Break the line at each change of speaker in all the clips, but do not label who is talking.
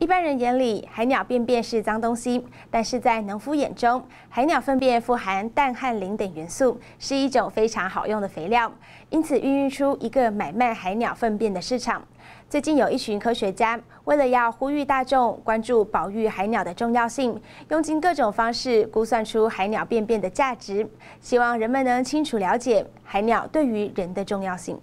一般人眼里，海鸟便便是脏东西，但是在农夫眼中，海鸟粪便富含氮和磷等元素，是一种非常好用的肥料，因此孕育出一个买卖海鸟粪便的市场。最近有一群科学家，为了要呼吁大众关注保育海鸟的重要性，用尽各种方式估算出海鸟便便的价值，希望人们能清楚了解海鸟对于人的重要性。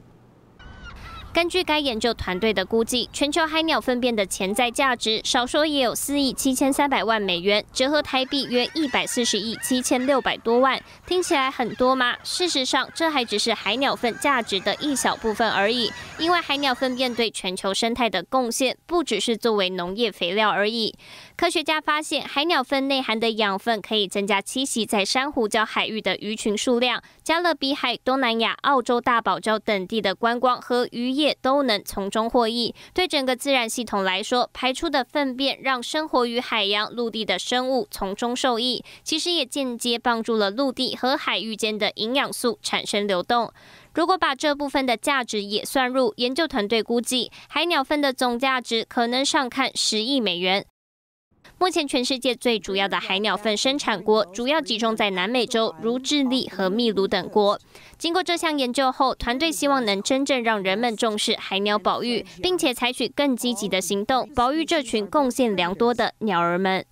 根据该研究团队的估计，全球海鸟粪便的潜在价值，少说也有四亿七千三百万美元，折合台币约一百四十亿七千六百多万。听起来很多吗？事实上，这还只是海鸟粪价值的一小部分而已。因为海鸟粪便对全球生态的贡献，不只是作为农业肥料而已。科学家发现，海鸟粪内含的养分可以增加栖息在珊瑚礁海域的鱼群数量。加勒比海、东南亚、澳洲大堡礁等地的观光和渔业。也都能从中获益。对整个自然系统来说，排出的粪便让生活于海洋、陆地的生物从中受益，其实也间接帮助了陆地和海域间的营养素产生流动。如果把这部分的价值也算入，研究团队估计，海鸟粪的总价值可能上看十亿美元。目前，全世界最主要的海鸟粪生产国主要集中在南美洲，如智利和秘鲁等国。经过这项研究后，团队希望能真正让人们重视海鸟保育，并且采取更积极的行动，保育这群贡献良多的鸟儿们。